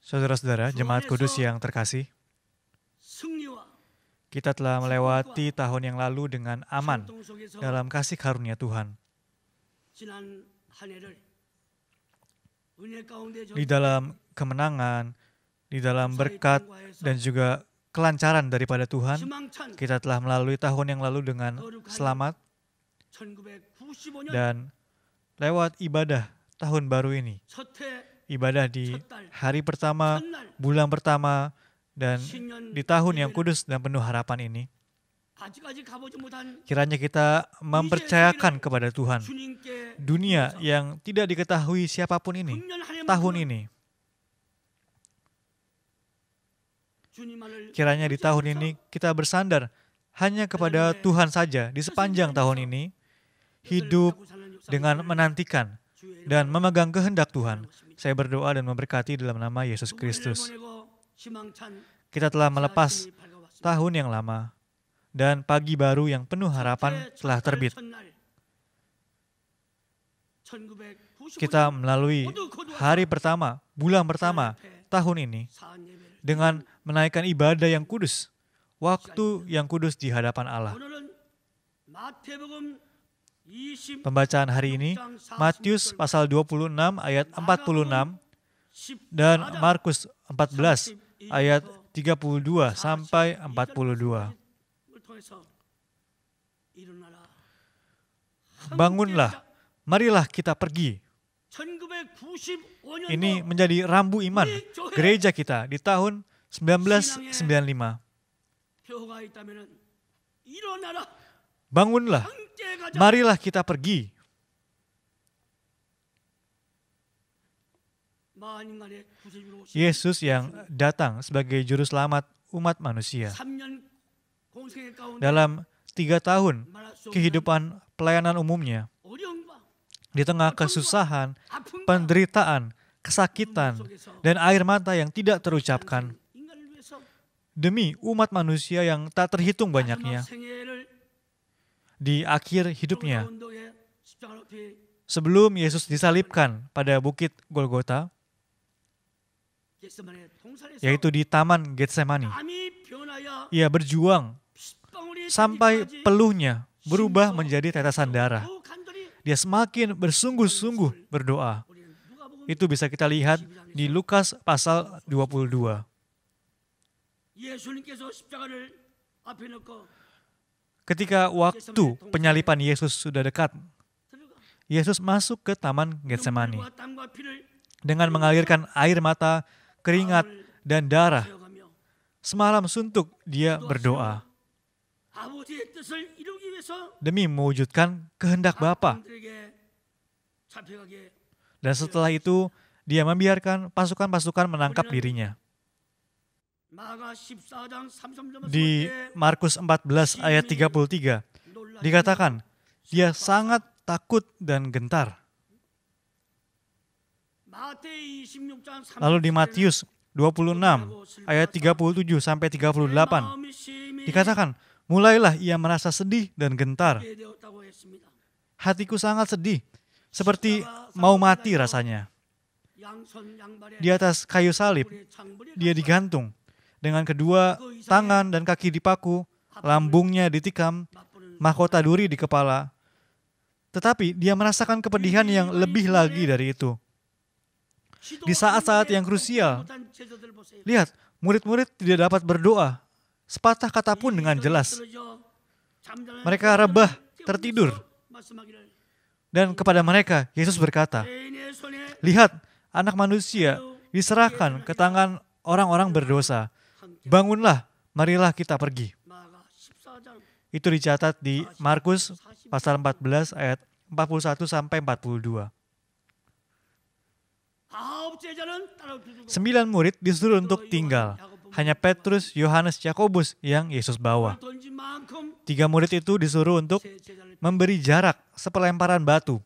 Saudara-saudara, jemaat kudus yang terkasih, kita telah melewati tahun yang lalu dengan aman dalam kasih karunia Tuhan. Di dalam kemenangan, di dalam berkat, dan juga kelancaran daripada Tuhan, kita telah melalui tahun yang lalu dengan selamat dan lewat ibadah tahun baru ini. Ibadah di hari pertama, bulan pertama, dan di tahun yang kudus dan penuh harapan ini. Kiranya kita mempercayakan kepada Tuhan dunia yang tidak diketahui siapapun ini, tahun ini. Kiranya di tahun ini kita bersandar hanya kepada Tuhan saja di sepanjang tahun ini, hidup dengan menantikan dan memegang kehendak Tuhan. Saya berdoa dan memberkati dalam nama Yesus Kristus. Kita telah melepas tahun yang lama dan pagi baru yang penuh harapan telah terbit. Kita melalui hari pertama, bulan pertama tahun ini dengan menaikkan ibadah yang kudus, waktu yang kudus di hadapan Allah. Pembacaan hari ini Matius pasal 26 ayat 46 dan Markus 14 ayat 32 sampai 42. Bangunlah, marilah kita pergi. Ini menjadi rambu iman gereja kita di tahun 1995. Bangunlah, marilah kita pergi. Yesus yang datang sebagai juru selamat umat manusia. Dalam tiga tahun kehidupan pelayanan umumnya, di tengah kesusahan, penderitaan, kesakitan, dan air mata yang tidak terucapkan, demi umat manusia yang tak terhitung banyaknya, di akhir hidupnya. Ya, Sebelum Yesus disalibkan pada bukit Golgota, yaitu di Taman Getsemani, ya. ia berjuang sampai peluhnya berubah menjadi tetesan darah. Kan Dia semakin bersungguh-sungguh berdoa. Itu bisa kita lihat di Lukas pasal 22. Ketika waktu penyalipan Yesus sudah dekat, Yesus masuk ke Taman Getsemani dengan mengalirkan air mata, keringat, dan darah. Semalam suntuk dia berdoa. Demi mewujudkan kehendak Bapa. Dan setelah itu, dia membiarkan pasukan-pasukan menangkap dirinya. Di Markus 14 ayat 33 dikatakan dia sangat takut dan gentar. Lalu di Matius 26 ayat 37 sampai 38 dikatakan mulailah ia merasa sedih dan gentar. Hatiku sangat sedih seperti mau mati rasanya. Di atas kayu salib dia digantung dengan kedua tangan dan kaki dipaku, lambungnya ditikam, mahkota duri di kepala. Tetapi dia merasakan kepedihan yang lebih lagi dari itu. Di saat-saat yang krusial, lihat, murid-murid tidak dapat berdoa, sepatah kata pun dengan jelas. Mereka rebah, tertidur. Dan kepada mereka, Yesus berkata, Lihat, anak manusia diserahkan ke tangan orang-orang berdosa. Iya. bangunlah, marilah kita pergi. Itu dicatat di Markus pasal 14 ayat 41 sampai 42. Sembilan murid disuruh untuk tinggal. Hanya Petrus, Yohanes, Yakobus yang Yesus bawa. Tiga murid itu disuruh untuk memberi jarak sepelemparan batu.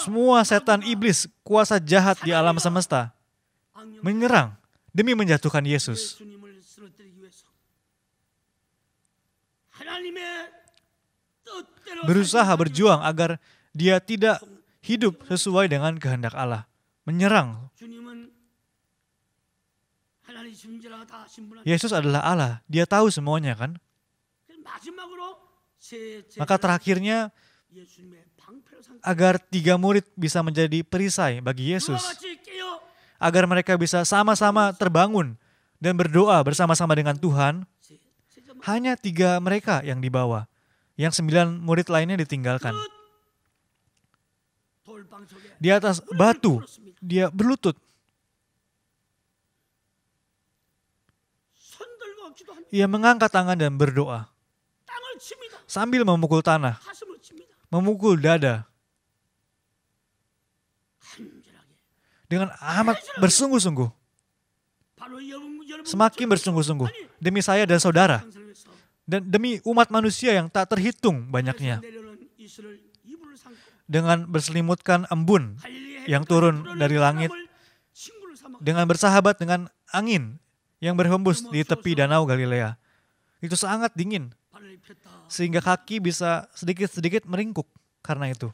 Semua setan iblis, kuasa jahat di alam semesta, menyerang demi menjatuhkan Yesus. Berusaha berjuang agar dia tidak hidup sesuai dengan kehendak Allah, menyerang. Yesus adalah Allah, dia tahu semuanya kan? Maka terakhirnya agar tiga murid bisa menjadi perisai bagi Yesus agar mereka bisa sama-sama terbangun dan berdoa bersama-sama dengan Tuhan, hanya tiga mereka yang dibawa, yang sembilan murid lainnya ditinggalkan. Di atas batu, dia berlutut. Ia mengangkat tangan dan berdoa sambil memukul tanah, memukul dada, dengan amat bersungguh-sungguh. Semakin bersungguh-sungguh demi saya dan saudara dan demi umat manusia yang tak terhitung banyaknya. Dengan berselimutkan embun yang turun dari langit, dengan bersahabat dengan angin yang berhembus di tepi danau Galilea. Itu sangat dingin, sehingga kaki bisa sedikit-sedikit meringkuk karena itu.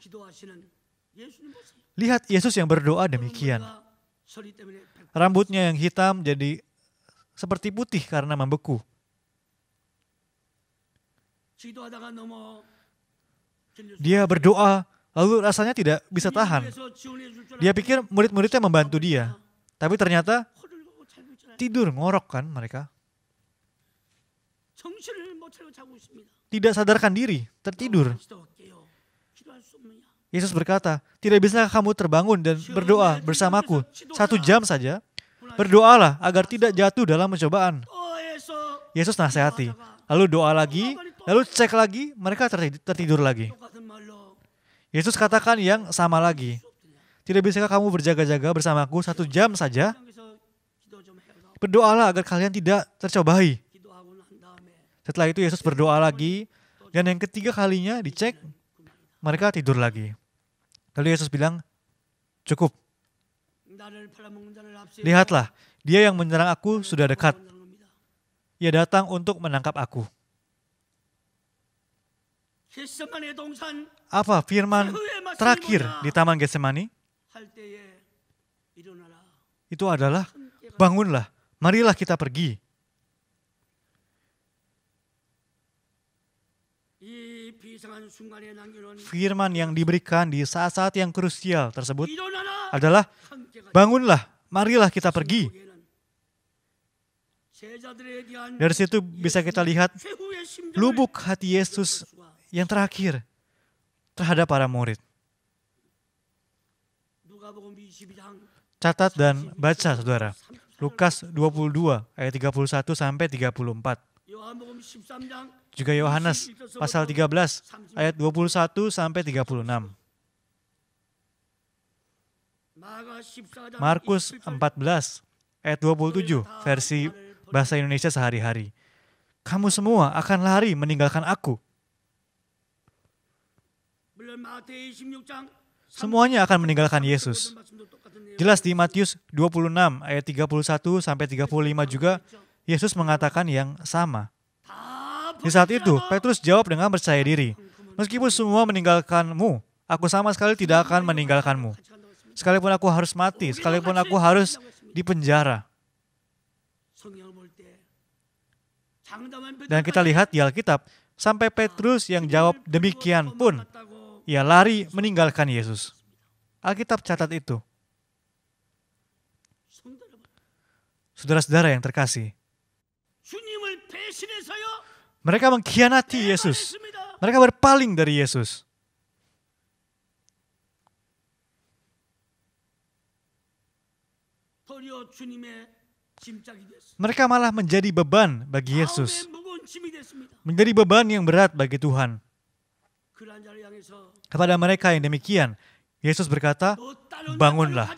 Lihat Yesus yang berdoa demikian. Rambutnya yang hitam jadi seperti putih karena membeku. Dia berdoa, lalu rasanya tidak bisa tahan. Dia pikir murid-muridnya membantu dia, tapi ternyata tidur ngorok kan mereka. Tidak sadarkan diri, tertidur. Yesus berkata, tidak bisa kamu terbangun dan berdoa bersamaku satu jam saja. Berdoalah agar tidak jatuh dalam pencobaan. Oh, Yesus nasihati. Lalu doa lagi, lalu cek lagi, mereka tertidur lagi. Yesus katakan yang sama lagi. Tidak bisakah kamu berjaga-jaga bersamaku satu jam saja? Berdoalah agar kalian tidak tercobai. Setelah itu Yesus berdoa lagi, dan yang ketiga kalinya dicek, mereka tidur lagi. Lalu Yesus bilang, cukup. Lihatlah, dia yang menyerang aku sudah dekat. Ia datang untuk menangkap aku. Apa firman terakhir di Taman Getsemani? Itu adalah, bangunlah, marilah kita pergi. Firman yang diberikan di saat-saat yang krusial tersebut adalah bangunlah, marilah kita pergi. Dari situ bisa kita lihat lubuk hati Yesus yang terakhir terhadap para murid. Catat dan baca saudara. Lukas 22 ayat 31 sampai 34. Juga Yohanes pasal 13 ayat 21 sampai 36. Markus 14 ayat 27 versi bahasa Indonesia sehari-hari. Kamu semua akan lari meninggalkan aku. Semuanya akan meninggalkan Yesus. Jelas di Matius 26 ayat 31 sampai 35 juga Yesus mengatakan yang sama. Di saat itu, Petrus jawab dengan percaya diri. Meskipun semua meninggalkanmu, aku sama sekali tidak akan meninggalkanmu. Sekalipun aku harus mati, sekalipun aku harus dipenjara. Dan kita lihat di Alkitab, sampai Petrus yang jawab demikian pun, ia lari meninggalkan Yesus. Alkitab catat itu. Saudara-saudara yang terkasih, mereka mengkhianati Yesus. Mereka berpaling dari Yesus. Mereka malah menjadi beban bagi Yesus. Menjadi beban yang berat bagi Tuhan. Kepada mereka yang demikian, Yesus berkata, bangunlah.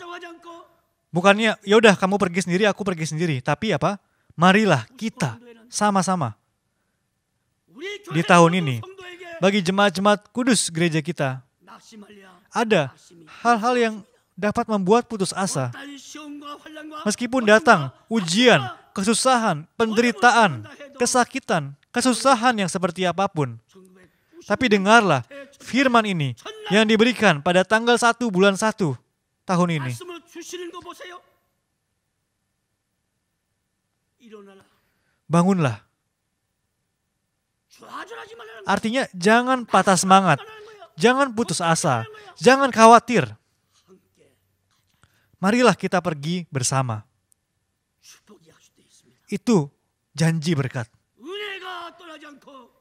Bukannya, yaudah kamu pergi sendiri, aku pergi sendiri. Tapi apa? Marilah kita sama-sama di tahun ini bagi jemaat-jemaat kudus gereja kita. Ada hal-hal yang dapat membuat putus asa. Meskipun datang ujian, kesusahan, penderitaan, kesakitan, kesusahan yang seperti apapun. Tapi dengarlah firman ini yang diberikan pada tanggal 1 bulan 1 tahun ini. Bangunlah. Artinya jangan patah semangat, jangan putus asa, jangan khawatir. Marilah kita pergi bersama. Itu janji berkat.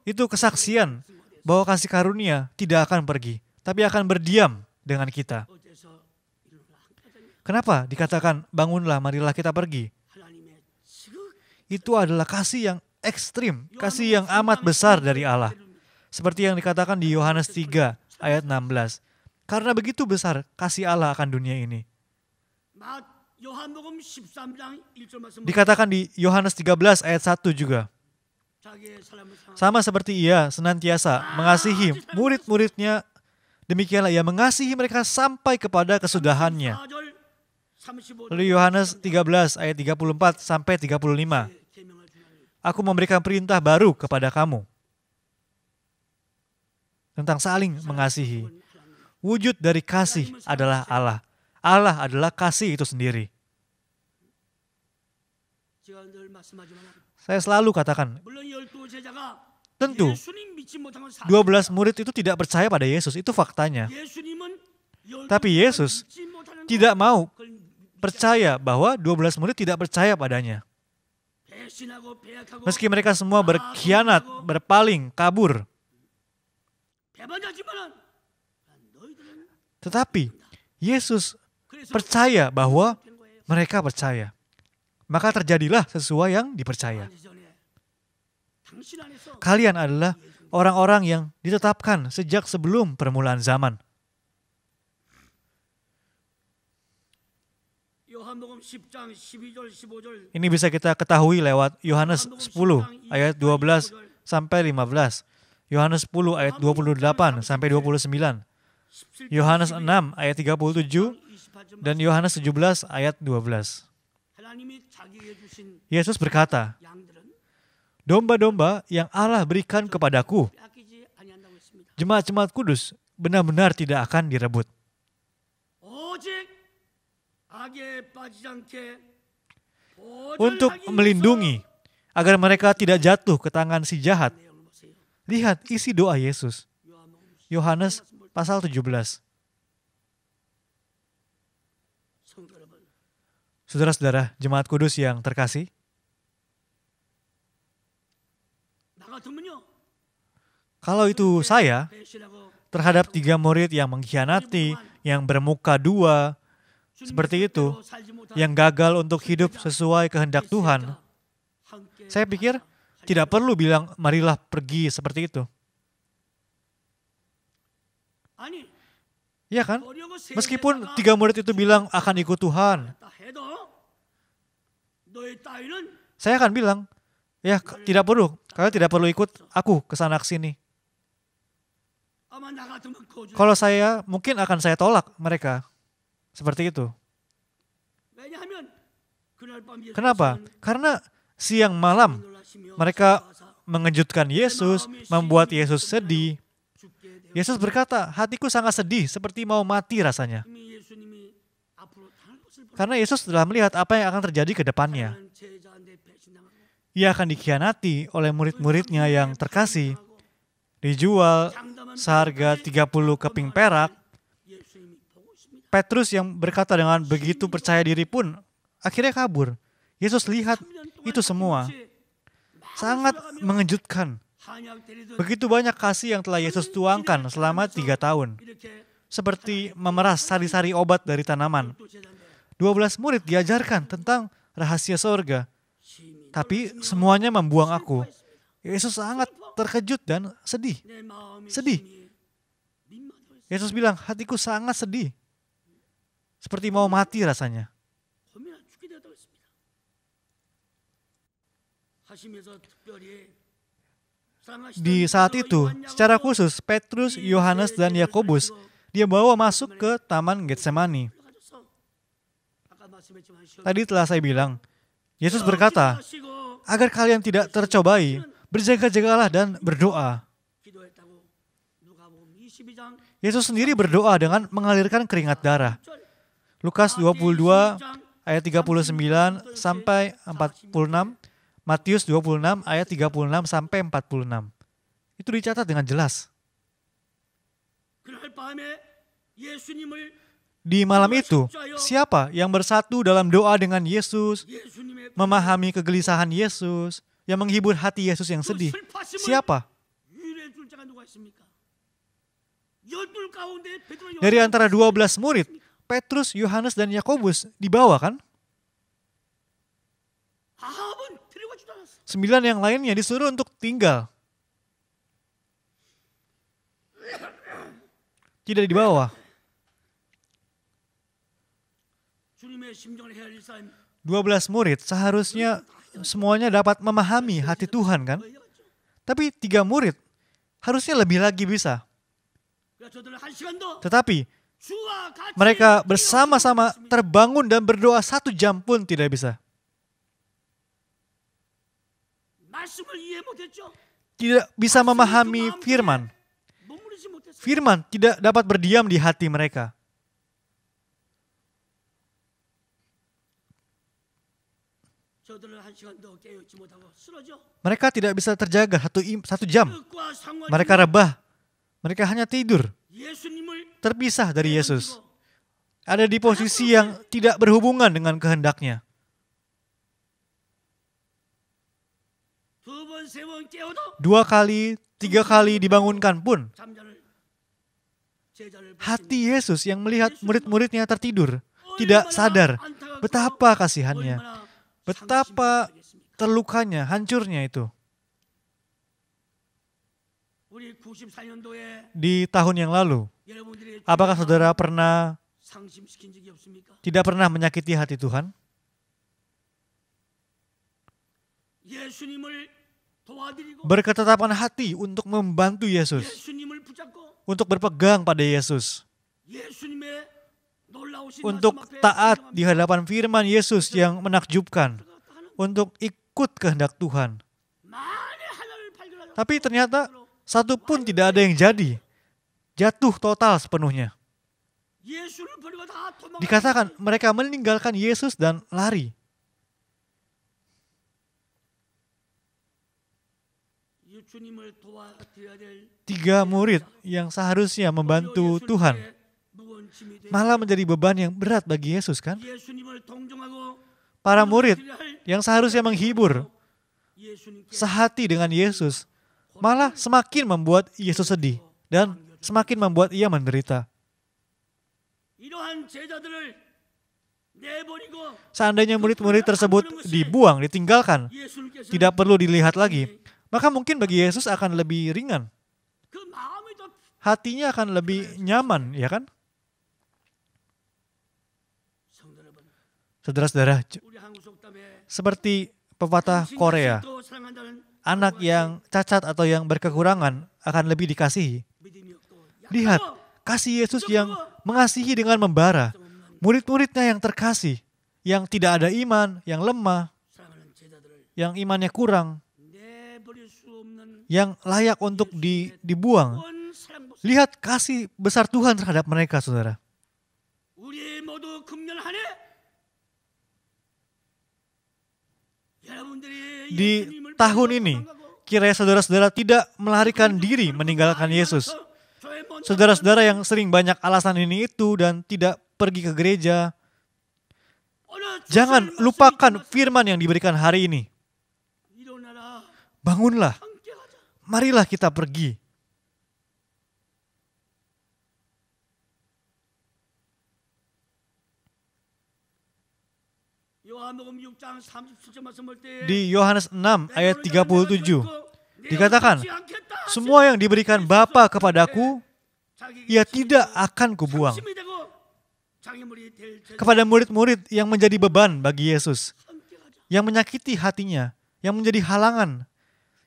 Itu kesaksian bahwa kasih karunia tidak akan pergi, tapi akan berdiam dengan kita. Kenapa dikatakan bangunlah, marilah kita pergi? Itu adalah kasih yang ekstrim, kasih yang amat besar dari Allah. Seperti yang dikatakan di Yohanes 3 ayat 16. Karena begitu besar kasih Allah akan dunia ini. Dikatakan di Yohanes 13 ayat 1 juga. Sama seperti ia senantiasa ah, mengasihi murid-muridnya, demikianlah ia mengasihi mereka sampai kepada kesudahannya. Lalu Yohanes 13 ayat 34 sampai 35 aku memberikan perintah baru kepada kamu tentang saling mengasihi. Wujud dari kasih adalah Allah. Allah adalah kasih itu sendiri. Saya selalu katakan, tentu 12 murid itu tidak percaya pada Yesus, itu faktanya. Tapi Yesus tidak mau percaya bahwa 12 murid tidak percaya padanya. Meski mereka semua berkhianat, berpaling, kabur. Tetapi Yesus percaya bahwa mereka percaya. Maka terjadilah sesuai yang dipercaya. Kalian adalah orang-orang yang ditetapkan sejak sebelum permulaan zaman. Ini bisa kita ketahui lewat Yohanes 10 ayat 12 sampai 15. Yohanes 10 ayat 28 sampai 29. Yohanes 6 ayat 37 dan Yohanes 17 ayat 12. Yesus berkata, Domba-domba yang Allah berikan kepadaku, jemaat-jemaat kudus benar-benar tidak akan direbut untuk melindungi agar mereka tidak jatuh ke tangan si jahat. Lihat isi doa Yesus. Yohanes pasal 17. Saudara-saudara, jemaat kudus yang terkasih, kalau itu saya, terhadap tiga murid yang mengkhianati, yang bermuka dua, seperti itu, yang gagal untuk hidup sesuai kehendak Tuhan. Saya pikir tidak perlu bilang, marilah pergi seperti itu. Ya kan? Meskipun tiga murid itu bilang akan ikut Tuhan, saya akan bilang, ya tidak perlu, kalian tidak perlu ikut aku ke sana ke sini. Kalau saya mungkin akan saya tolak mereka. Seperti itu. Kenapa? Karena siang malam mereka mengejutkan Yesus, membuat Yesus sedih. Yesus berkata, hatiku sangat sedih, seperti mau mati rasanya. Karena Yesus telah melihat apa yang akan terjadi ke depannya. Ia akan dikhianati oleh murid-muridnya yang terkasih, dijual seharga 30 keping perak, Petrus yang berkata dengan begitu percaya diri pun akhirnya kabur. Yesus lihat itu semua. Sangat mengejutkan. Begitu banyak kasih yang telah Yesus tuangkan selama tiga tahun. Seperti memeras sari-sari obat dari tanaman. 12 murid diajarkan tentang rahasia sorga. Tapi semuanya membuang aku. Yesus sangat terkejut dan sedih. Sedih. Yesus bilang, hatiku sangat sedih. Seperti mau mati rasanya. Di saat itu, secara khusus Petrus, Yohanes, dan Yakobus dia bawa masuk ke Taman Getsemani. Tadi telah saya bilang, Yesus berkata, agar kalian tidak tercobai, berjaga-jagalah dan berdoa. Yesus sendiri berdoa dengan mengalirkan keringat darah. Lukas 22 ayat 39 sampai 46, Matius 26 ayat 36 sampai 46. Itu dicatat dengan jelas. Di malam itu, siapa yang bersatu dalam doa dengan Yesus, memahami kegelisahan Yesus, yang menghibur hati Yesus yang sedih? Siapa? Dari antara 12 murid, Petrus, Yohanes, dan Yakobus di bawah kan? Sembilan yang lainnya disuruh untuk tinggal. Tidak dibawa. Dua belas murid seharusnya semuanya dapat memahami hati Tuhan kan? Tapi tiga murid harusnya lebih lagi bisa. Tetapi mereka bersama-sama terbangun dan berdoa satu jam pun tidak bisa. Tidak bisa memahami firman. Firman tidak dapat berdiam di hati mereka. Mereka tidak bisa terjaga satu, satu jam. Mereka rebah. Mereka hanya tidur terpisah dari iya, Yesus. Ada di posisi yang tidak berhubungan dengan kehendaknya. Dua kali, tiga kali dibangunkan pun. Hati Yesus yang melihat murid-muridnya tertidur, tidak sadar betapa kasihannya, betapa terlukanya, hancurnya itu. Di tahun yang lalu, Apakah saudara pernah tidak pernah menyakiti hati Tuhan? Berketetapan hati untuk membantu Yesus, untuk berpegang pada Yesus, untuk taat di hadapan firman Yesus yang menakjubkan, untuk ikut kehendak Tuhan. Tapi ternyata satu pun tidak ada yang jadi jatuh total sepenuhnya. Dikatakan mereka meninggalkan Yesus dan lari. Tiga murid yang seharusnya membantu Tuhan malah menjadi beban yang berat bagi Yesus kan? Para murid yang seharusnya menghibur sehati dengan Yesus malah semakin membuat Yesus sedih dan semakin membuat ia menderita. Seandainya murid-murid tersebut dibuang, ditinggalkan, tidak perlu dilihat lagi, maka mungkin bagi Yesus akan lebih ringan. Hatinya akan lebih nyaman, ya kan? Saudara-saudara, seperti pepatah Korea, anak yang cacat atau yang berkekurangan akan lebih dikasihi Lihat, kasih Yesus yang mengasihi dengan membara. Murid-muridnya yang terkasih, yang tidak ada iman, yang lemah, yang imannya kurang, yang layak untuk di, dibuang. Lihat kasih besar Tuhan terhadap mereka, saudara. Di tahun ini, kiranya saudara-saudara tidak melarikan diri meninggalkan Yesus saudara-saudara yang sering banyak alasan ini itu dan tidak pergi ke gereja, jangan lupakan firman yang diberikan hari ini. Bangunlah, marilah kita pergi. Di Yohanes 6 ayat 37, Dikatakan, semua yang diberikan Bapa kepadaku, ia tidak akan kubuang. Kepada murid-murid yang menjadi beban bagi Yesus, yang menyakiti hatinya, yang menjadi halangan,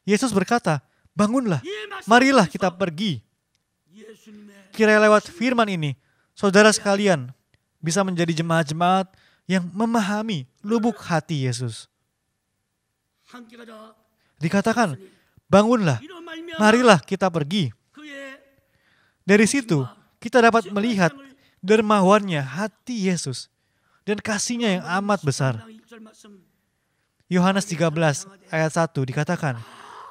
Yesus berkata, bangunlah, marilah kita pergi. Kira lewat firman ini, saudara sekalian bisa menjadi jemaat-jemaat yang memahami lubuk hati Yesus. Dikatakan, bangunlah, marilah kita pergi. Dari situ, kita dapat melihat dermawannya hati Yesus dan kasihnya yang amat besar. Yohanes 13 ayat 1 dikatakan,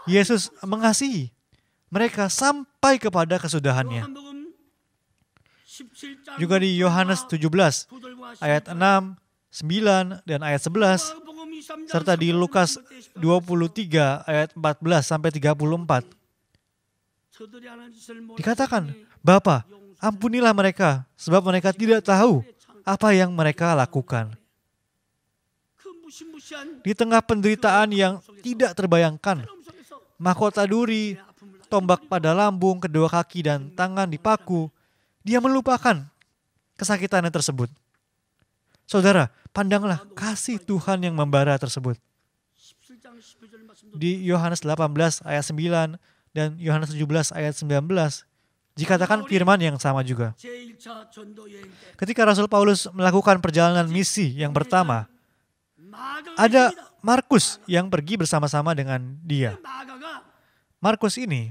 Yesus mengasihi mereka sampai kepada kesudahannya. Juga di Yohanes 17 ayat 6, 9, dan ayat 11, serta di Lukas 23 ayat 14 sampai 34. Dikatakan, "Bapa, ampunilah mereka sebab mereka tidak tahu apa yang mereka lakukan." Di tengah penderitaan yang tidak terbayangkan, mahkota duri, tombak pada lambung, kedua kaki dan tangan dipaku, dia melupakan kesakitannya tersebut. Saudara, Pandanglah kasih Tuhan yang membara tersebut. Di Yohanes 18 ayat 9 dan Yohanes 17 ayat 19 dikatakan firman yang sama juga. Ketika Rasul Paulus melakukan perjalanan misi yang pertama, ada Markus yang pergi bersama-sama dengan dia. Markus ini,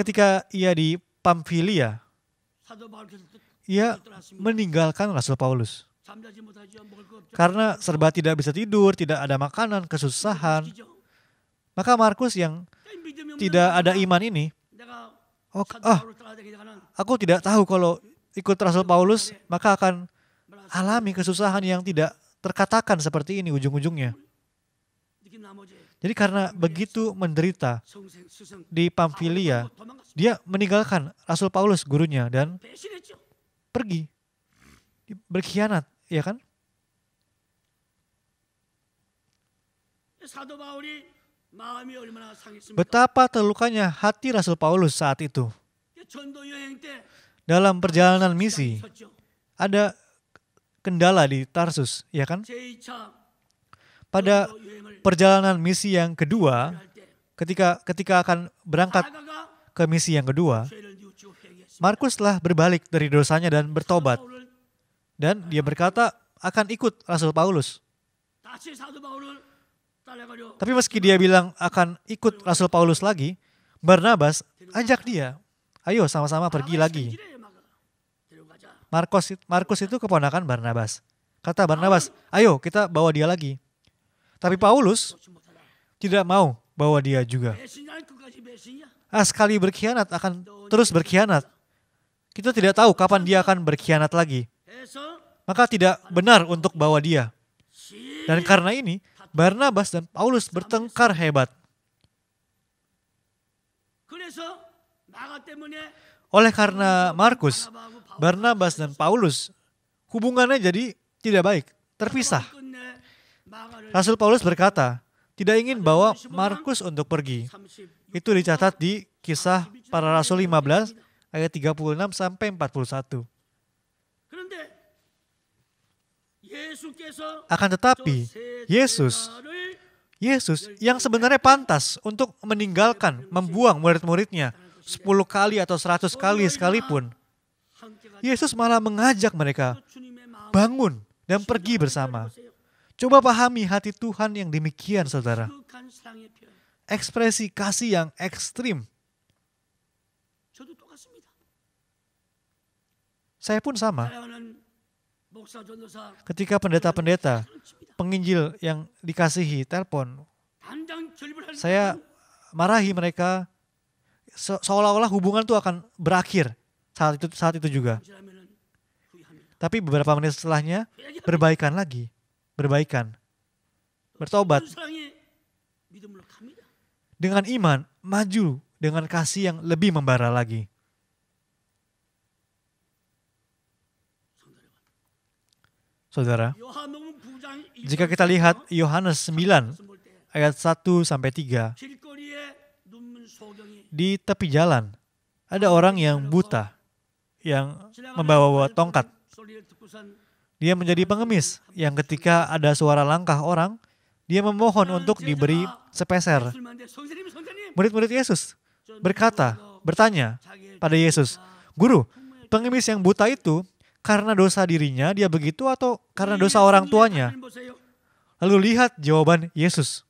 ketika ia di Pamfilia, ia meninggalkan Rasul Paulus. Karena serba tidak bisa tidur, tidak ada makanan, kesusahan. Iya, iya, iya. Maka Markus yang tidak ada iman ini, oh, oh, aku tidak tahu kalau ikut Rasul Paulus, maka akan alami kesusahan yang tidak terkatakan seperti ini ujung-ujungnya. Jadi karena begitu menderita di Pamfilia, dia meninggalkan Rasul Paulus gurunya dan pergi berkhianat ya kan? Betapa terlukanya hati Rasul Paulus saat itu. Dalam perjalanan misi, ada kendala di Tarsus, ya kan? Pada perjalanan misi yang kedua, ketika ketika akan berangkat ke misi yang kedua, Markus telah berbalik dari dosanya dan bertobat dan dia berkata akan ikut Rasul Paulus. Tapi meski dia bilang akan ikut Rasul Paulus lagi, Barnabas ajak dia, ayo sama-sama pergi lagi. Markus Markus itu keponakan Barnabas. Kata Barnabas, ayo kita bawa dia lagi. Tapi Paulus tidak mau bawa dia juga. Ya? Ah, sekali berkhianat akan terus berkhianat. Kita tidak tahu kapan dia akan berkhianat lagi. Maka tidak benar untuk bawa dia. Dan karena ini, Barnabas dan Paulus bertengkar hebat. Oleh karena Markus, Barnabas dan Paulus hubungannya jadi tidak baik, terpisah. Rasul Paulus berkata, tidak ingin bawa Markus untuk pergi. Itu dicatat di kisah para Rasul 15 ayat 36 sampai 41. Akan tetapi, Yesus, Yesus yang sebenarnya pantas untuk meninggalkan, membuang murid-muridnya sepuluh kali atau seratus kali sekalipun. Yesus malah mengajak mereka bangun dan pergi bersama. Coba pahami hati Tuhan yang demikian, saudara. Ekspresi kasih yang ekstrim. Saya pun sama. Ketika pendeta-pendeta, penginjil yang dikasihi telepon, saya marahi mereka seolah-olah hubungan itu akan berakhir saat itu saat itu juga. Tapi beberapa menit setelahnya berbaikan lagi, berbaikan, bertobat. Dengan iman maju dengan kasih yang lebih membara lagi. Saudara, jika kita lihat Yohanes 9 ayat 1 sampai 3, di tepi jalan ada orang yang buta yang membawa tongkat. Dia menjadi pengemis yang ketika ada suara langkah orang, dia memohon nah, untuk diberi sepeser. Murid-murid Yesus berkata, bertanya pada Yesus, Guru, pengemis yang buta itu karena dosa dirinya dia begitu atau karena dosa orang tuanya? Lalu lihat jawaban Yesus.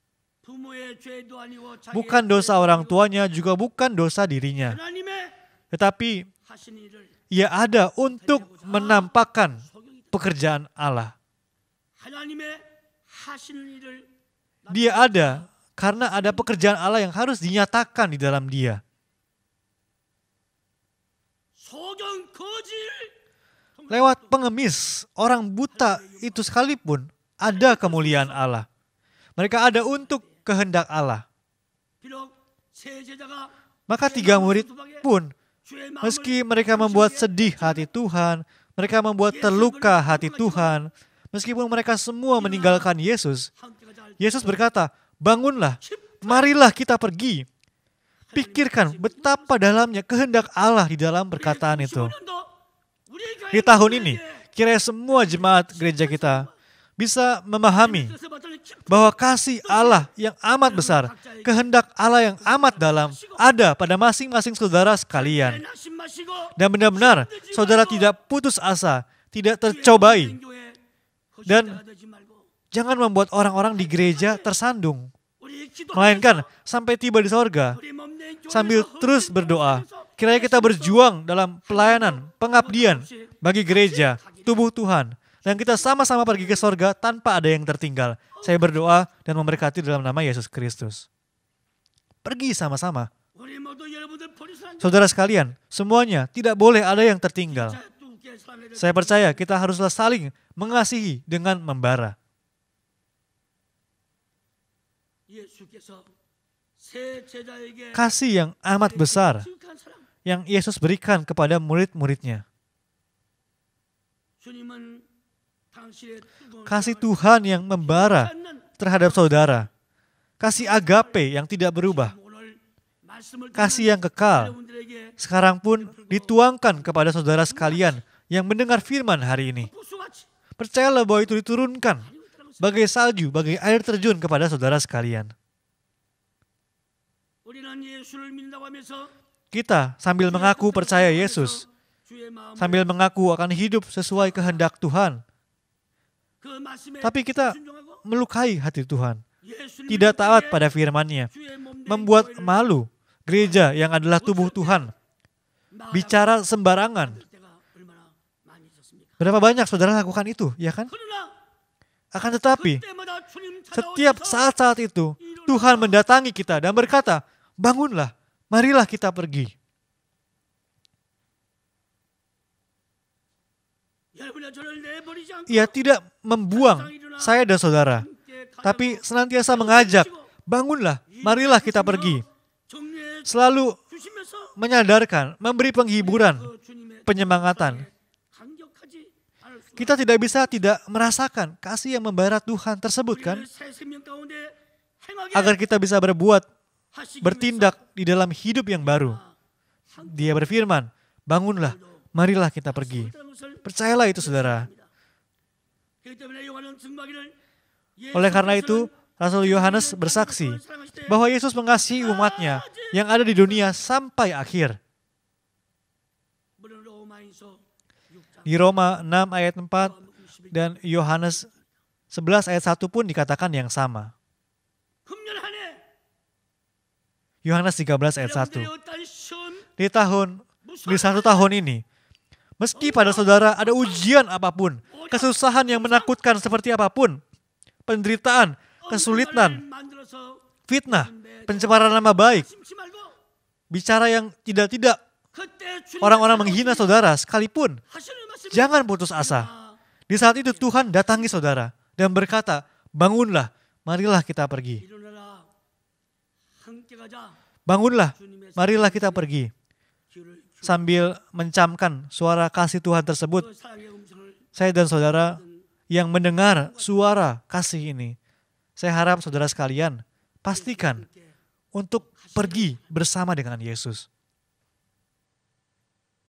Bukan dosa orang tuanya, juga bukan dosa dirinya. Tetapi ia ada untuk ah, menampakkan pekerjaan Allah. Dia ada karena ada pekerjaan Allah yang harus dinyatakan di dalam dia. lewat pengemis, orang buta itu sekalipun ada kemuliaan Allah. Mereka ada untuk kehendak Allah. Maka tiga murid pun, meski mereka membuat sedih hati Tuhan, mereka membuat terluka hati Tuhan, meskipun mereka semua meninggalkan Yesus, Yesus berkata, bangunlah, marilah kita pergi. Pikirkan betapa dalamnya kehendak Allah di dalam perkataan itu di tahun ini, kira semua jemaat gereja kita bisa memahami bahwa kasih Allah yang amat besar, kehendak Allah yang amat dalam ada pada masing-masing saudara sekalian. Dan benar-benar saudara tidak putus asa, tidak tercobai. Dan jangan membuat orang-orang di gereja tersandung. Melainkan sampai tiba di sorga, sambil terus berdoa, Kiranya kita berjuang dalam pelayanan, pengabdian bagi gereja, tubuh Tuhan. Dan kita sama-sama pergi ke sorga tanpa ada yang tertinggal. Saya berdoa dan memberkati dalam nama Yesus Kristus. Pergi sama-sama. Saudara sekalian, semuanya tidak boleh ada yang tertinggal. Saya percaya kita haruslah saling mengasihi dengan membara. Kasih yang amat besar yang Yesus berikan kepada murid-muridnya. Kasih Tuhan yang membara terhadap saudara. Kasih agape yang tidak berubah. Kasih yang kekal. Sekarang pun dituangkan kepada saudara sekalian yang mendengar firman hari ini. Percayalah bahwa itu diturunkan bagai salju, bagai air terjun kepada saudara sekalian. Kita sambil mengaku percaya Yesus, sambil mengaku akan hidup sesuai kehendak Tuhan, tapi kita melukai hati Tuhan, tidak taat pada firman-Nya, membuat malu gereja yang adalah tubuh Tuhan, bicara sembarangan. Berapa banyak saudara lakukan itu, ya kan? Akan tetapi, setiap saat-saat itu, Tuhan mendatangi kita dan berkata, bangunlah, Marilah kita pergi. Ia tidak membuang saya dan saudara, tapi senantiasa mengajak, bangunlah, marilah kita pergi. Selalu menyadarkan, memberi penghiburan, penyemangatan. Kita tidak bisa tidak merasakan kasih yang membara Tuhan tersebut kan? Agar kita bisa berbuat bertindak di dalam hidup yang baru. Dia berfirman, bangunlah, marilah kita pergi. Percayalah itu saudara. Oleh karena itu, Rasul Yohanes bersaksi bahwa Yesus mengasihi umatnya yang ada di dunia sampai akhir. Di Roma 6 ayat 4 dan Yohanes 11 ayat 1 pun dikatakan yang sama. Yohanes 13 ayat 1. Di tahun di satu tahun ini, meski oh, pada ya. saudara ada ujian apapun, oh, ya. kesusahan yang menakutkan seperti apapun, penderitaan, oh, ya, kesulitan, fitnah, pencemaran nama baik, bicara yang tidak-tidak, orang-orang menghina saudara sekalipun, jangan putus asa. Di saat itu Tuhan datangi saudara dan berkata, bangunlah, marilah kita pergi. Bangunlah, marilah kita pergi. Sambil mencamkan suara kasih Tuhan tersebut, saya dan saudara yang mendengar suara kasih ini, saya harap saudara sekalian pastikan untuk pergi bersama dengan Yesus.